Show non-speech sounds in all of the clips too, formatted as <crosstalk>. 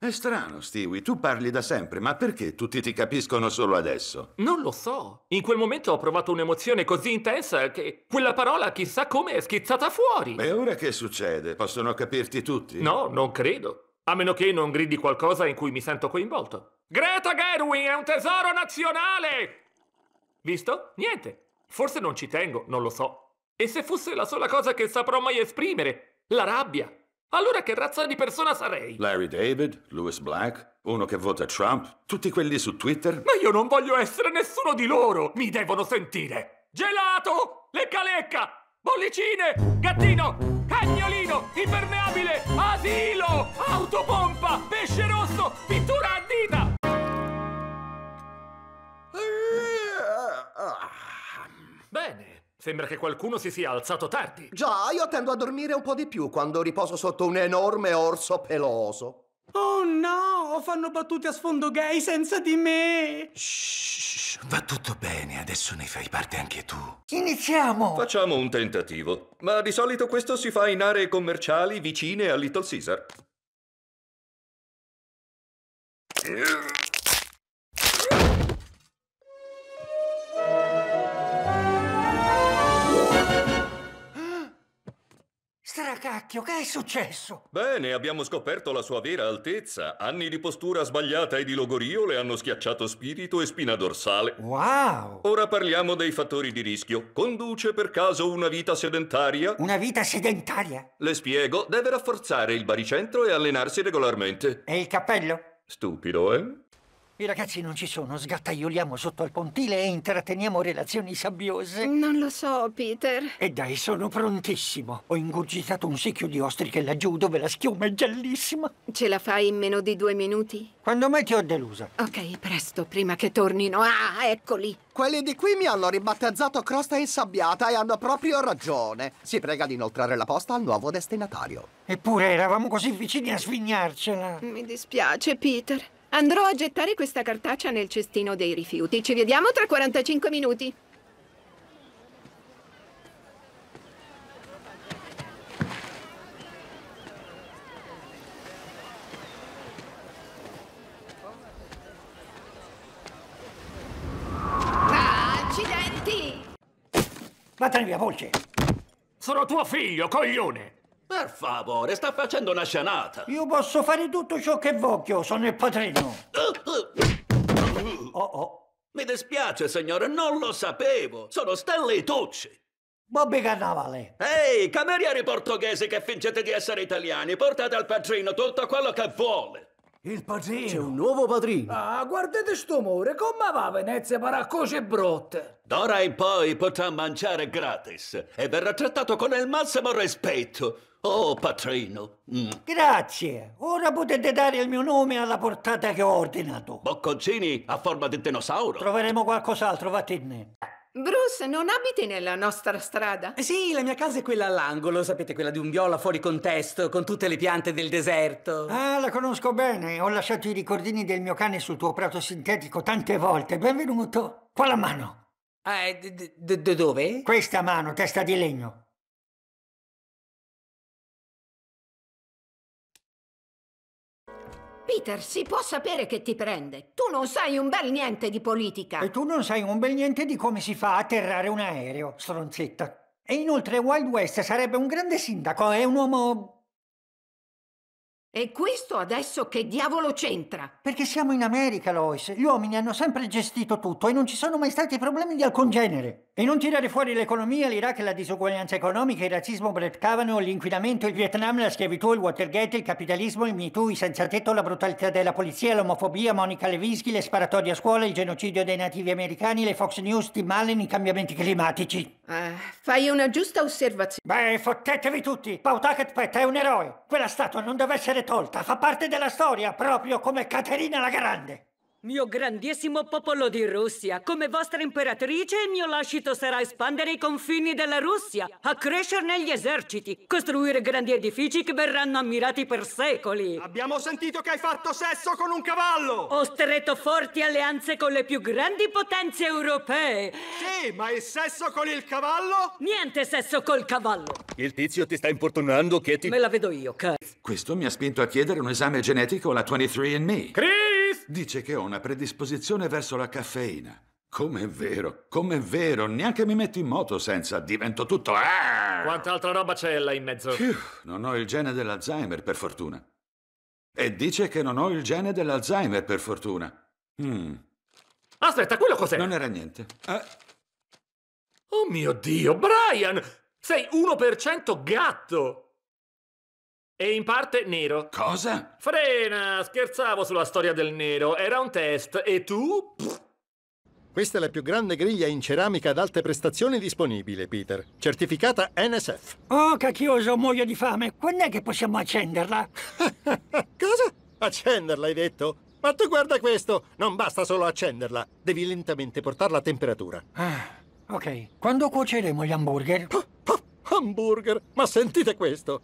È strano, Stewie, tu parli da sempre, ma perché tutti ti capiscono solo adesso? Non lo so. In quel momento ho provato un'emozione così intensa che quella parola chissà come è schizzata fuori. E ora che succede? Possono capirti tutti? No, non credo. A meno che non gridi qualcosa in cui mi sento coinvolto. Greta Gerwin è un tesoro nazionale! Visto? Niente. Forse non ci tengo, non lo so. E se fosse la sola cosa che saprò mai esprimere? La rabbia. Allora che razza di persona sarei? Larry David, Louis Black, uno che vota Trump, tutti quelli su Twitter? Ma io non voglio essere nessuno di loro! Mi devono sentire! Gelato! Lecca lecca! Bollicine! Gattino! Cagnolino! Impermeabile! Asilo! Autopompa! Pesce rosso! Pittura a dita! Sembra che qualcuno si sia alzato tardi. Già, io tendo a dormire un po' di più quando riposo sotto un enorme orso peloso. Oh no, fanno battute a sfondo gay senza di me! Shh, va tutto bene, adesso ne fai parte anche tu. Iniziamo! Facciamo un tentativo, ma di solito questo si fa in aree commerciali vicine a Little Caesar. cacchio, che è successo? Bene, abbiamo scoperto la sua vera altezza. Anni di postura sbagliata e di logorio le hanno schiacciato spirito e spina dorsale. Wow! Ora parliamo dei fattori di rischio. Conduce per caso una vita sedentaria? Una vita sedentaria? Le spiego, deve rafforzare il baricentro e allenarsi regolarmente. E il cappello? Stupido, eh? I ragazzi non ci sono, sgattaioliamo sotto al pontile e intratteniamo relazioni sabbiose. Non lo so, Peter. E dai, sono prontissimo. Ho ingurgitato un secchio di ostriche laggiù dove la schiuma è giallissima. Ce la fai in meno di due minuti? Quando mai ti ho delusa? Ok, presto, prima che tornino. Ah, eccoli! Quelli di qui mi hanno ribattezzato Crosta Insabbiata e hanno proprio ragione. Si prega di inoltrare la posta al nuovo destinatario. Eppure eravamo così vicini a svignarcela. Mi dispiace, Peter. Andrò a gettare questa cartaccia nel cestino dei rifiuti. Ci vediamo tra 45 minuti. Vattene via, voce! Sono tuo figlio, coglione! Per favore, sta facendo una scenata. Io posso fare tutto ciò che voglio, sono il padrino. Uh, uh. Oh, oh. Mi dispiace, signore, non lo sapevo. Sono Stanley Tucci. Bobby Carnavale! Ehi, camerieri portoghesi che fingete di essere italiani, portate al padrino tutto quello che vuole. Il padrino! C'è un nuovo padrino! Ah, guardate sto amore, come va Venezia paraccoce brotte? D'ora in poi potrà mangiare gratis e verrà trattato con il massimo rispetto. Oh, patrino! Mm. Grazie! Ora potete dare il mio nome alla portata che ho ordinato. Bocconcini a forma di dinosauro? Troveremo qualcos'altro, vattene. Bruce, non abiti nella nostra strada? Eh sì, la mia casa è quella all'angolo, sapete, quella di un viola fuori contesto, con tutte le piante del deserto. Ah, la conosco bene. Ho lasciato i ricordini del mio cane sul tuo prato sintetico tante volte. Benvenuto. Qua la mano. Eh, dove? Questa mano, testa di legno. Peter, si può sapere che ti prende. Tu non sai un bel niente di politica. E tu non sai un bel niente di come si fa a atterrare un aereo, stronzetta. E inoltre Wild West sarebbe un grande sindaco, è un uomo... E questo adesso che diavolo c'entra? Perché siamo in America, Lois. Gli uomini hanno sempre gestito tutto e non ci sono mai stati problemi di alcun genere. E non tirare fuori l'economia, l'Iraq, la disuguaglianza economica, il razzismo, Brett Kavanaugh, l'inquinamento, il Vietnam, la schiavitù, il Watergate, il capitalismo, il MeToo, i senza tetto, la brutalità della polizia, l'omofobia, Monica Levinsky, le sparatorie a scuola, il genocidio dei nativi americani, le Fox News, Tim Allen, i cambiamenti climatici. Uh, fai una giusta osservazione. Beh, fottetevi tutti! Pautaket Pet è un eroe! Quella statua non deve essere tolta, fa parte della storia, proprio come Caterina la Grande! Mio grandissimo popolo di Russia, come vostra imperatrice il mio lascito sarà espandere i confini della Russia, accrescerne gli eserciti, costruire grandi edifici che verranno ammirati per secoli. Abbiamo sentito che hai fatto sesso con un cavallo! Ho stretto forti alleanze con le più grandi potenze europee. Sì, ma il sesso con il cavallo? Niente sesso col cavallo. Il tizio ti sta importunando, Katie? Me la vedo io, cazzo. Questo mi ha spinto a chiedere un esame genetico alla 23andMe. Chris! dice che ho una predisposizione verso la caffeina. Com'è vero, com'è vero, neanche mi metto in moto senza, divento tutto... Ah! Quanta altra roba c'è là in mezzo? non ho il gene dell'Alzheimer, per fortuna. E dice che non ho il gene dell'Alzheimer, per fortuna. Mm. Aspetta, quello cos'è? Non era niente. Eh. Oh mio Dio, Brian! Sei 1% gatto! E in parte nero. Cosa? Frena! Scherzavo sulla storia del nero. Era un test. E tu? Pff. Questa è la più grande griglia in ceramica ad alte prestazioni disponibile, Peter. Certificata NSF. Oh, cacchioso, muoio di fame. Quando è che possiamo accenderla? <laughs> Cosa? Accenderla, hai detto? Ma tu guarda questo! Non basta solo accenderla. Devi lentamente portarla a temperatura. Ah, ok. Quando cuoceremo gli hamburger? Oh, <laughs> oh, hamburger? Ma sentite questo!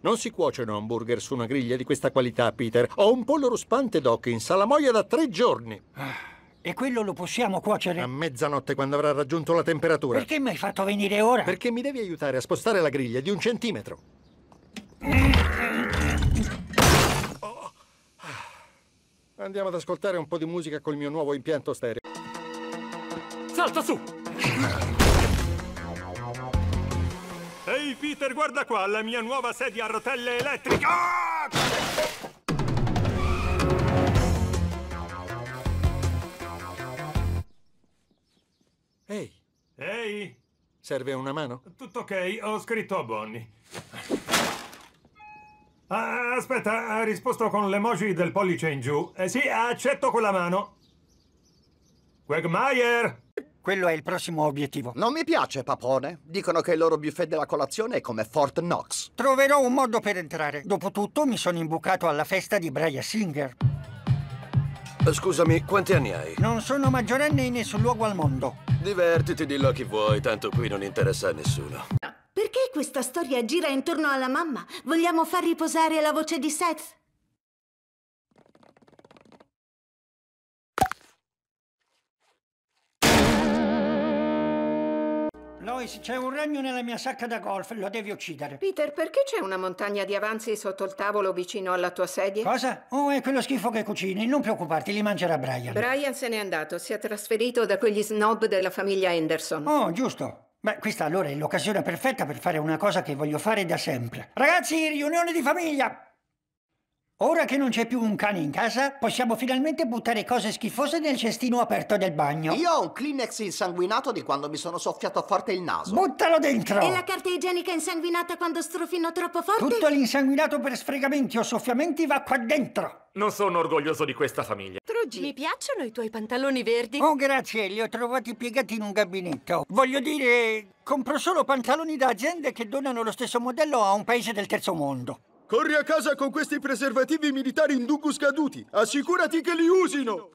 Non si cuociono hamburger su una griglia di questa qualità, Peter. Ho un pollo ruspante, Doc, in salamoia da tre giorni. Ah, e quello lo possiamo cuocere? A mezzanotte, quando avrà raggiunto la temperatura. Perché mi hai fatto venire ora? Perché mi devi aiutare a spostare la griglia di un centimetro. Oh. Ah. Andiamo ad ascoltare un po' di musica col mio nuovo impianto stereo. Salta su! Eh, Ehi Peter, guarda qua, la mia nuova sedia a rotelle elettrica! Ah! Ehi! Ehi! Serve una mano? Tutto ok, ho scritto a Bonnie. Ah, aspetta, ha risposto con l'emoji del pollice in giù. Eh sì, accetto quella mano. Quagmire! Quello è il prossimo obiettivo. Non mi piace, papone. Dicono che il loro buffet della colazione è come Fort Knox. Troverò un modo per entrare. Dopotutto mi sono imbucato alla festa di Brian Singer. Eh, scusami, quanti anni hai? Non sono maggiorenne in nessun luogo al mondo. Divertiti, dillo a chi vuoi, tanto qui non interessa a nessuno. Perché questa storia gira intorno alla mamma? Vogliamo far riposare la voce di Seth? Lois, c'è un ragno nella mia sacca da golf, lo devi uccidere. Peter, perché c'è una montagna di avanzi sotto il tavolo vicino alla tua sedia? Cosa? Oh, è quello schifo che cucini, non preoccuparti, li mangerà Brian. Brian se n'è andato, si è trasferito da quegli snob della famiglia Anderson. Oh, giusto. Beh, questa allora è l'occasione perfetta per fare una cosa che voglio fare da sempre. Ragazzi, riunione di famiglia! Ora che non c'è più un cane in casa, possiamo finalmente buttare cose schifose nel cestino aperto del bagno. Io ho un Kleenex insanguinato di quando mi sono soffiato forte il naso. Buttalo dentro! E la carta igienica insanguinata quando strofino troppo forte? Tutto l'insanguinato per sfregamenti o soffiamenti va qua dentro. Non sono orgoglioso di questa famiglia. Truggi, mi piacciono i tuoi pantaloni verdi. Oh, grazie, li ho trovati piegati in un gabinetto. Voglio dire, compro solo pantaloni da aziende che donano lo stesso modello a un paese del terzo mondo. Corri a casa con questi preservativi militari in indugu scaduti. Assicurati che li usino!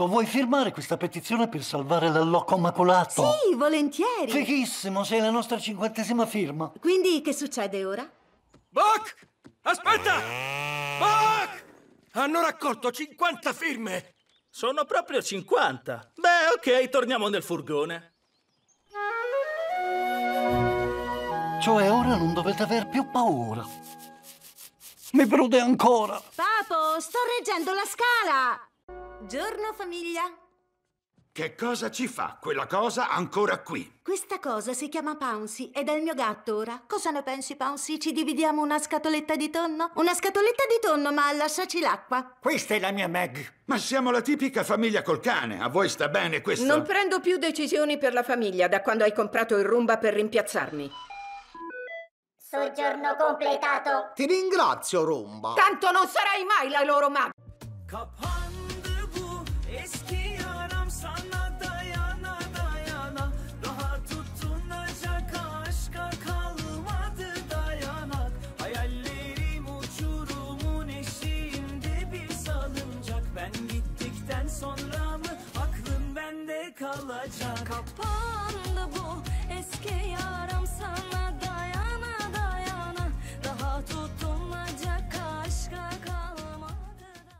Colato, vuoi firmare questa petizione per salvare la immacolato? Sì, volentieri. Fichissimo, sei la nostra cinquantesima firma. Quindi che succede ora? Boc! Aspetta! Boc! Hanno raccolto 50 firme! Sono proprio 50. Beh, ok, torniamo nel furgone. Cioè ora non dovete aver più paura. Mi prude ancora! Papo, sto reggendo la scala! Buongiorno famiglia! Che cosa ci fa quella cosa ancora qui? Questa cosa si chiama Pouncy ed è il mio gatto ora. Cosa ne pensi, Pouncy? Ci dividiamo una scatoletta di tonno? Una scatoletta di tonno, ma lasciaci l'acqua. Questa è la mia Meg. Ma siamo la tipica famiglia col cane. A voi sta bene questo? Non prendo più decisioni per la famiglia da quando hai comprato il rumba per rimpiazzarmi. Soggiorno completato. Ti ringrazio, Rumba. Tanto non sarai mai la loro mamma. kalacak Kapandı bu